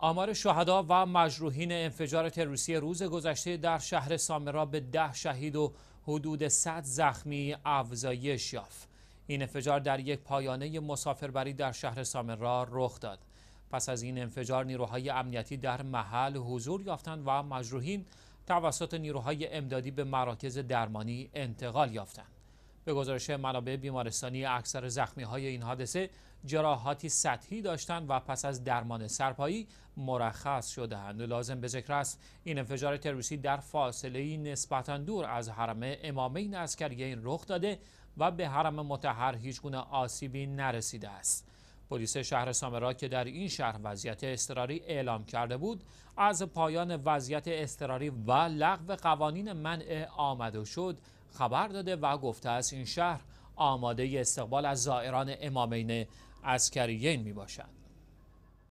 آمار شهدا و مجروحین انفجار تروریستی روز گذشته در شهر سامرا به ده شهید و حدود 100 زخمی افزایش یافت. این انفجار در یک پایانه مسافربری در شهر سامرا رخ داد. پس از این انفجار نیروهای امنیتی در محل حضور یافتند و مجروحین توسط نیروهای امدادی به مراکز درمانی انتقال یافتند. به گزارش منابع بیمارستانی اکثر زخمی های این حادثه جراحاتی سطحی داشتند و پس از درمان سرپایی مرخص شدهاند لازم به ذکر است این انفجار تروریستی در فاصله نسبتا دور از حرم امامین عسکریه این رخ داده و به حرم متحر هیچگونه آسیبی نرسیده است پلیس شهر سامرا که در این شهر وضعیت اضطراری اعلام کرده بود از پایان وضعیت اضطراری و لغو قوانین منع آمده شد خبر داده و گفته است این شهر آماده استقبال از زائران امامین عسکریین می باشد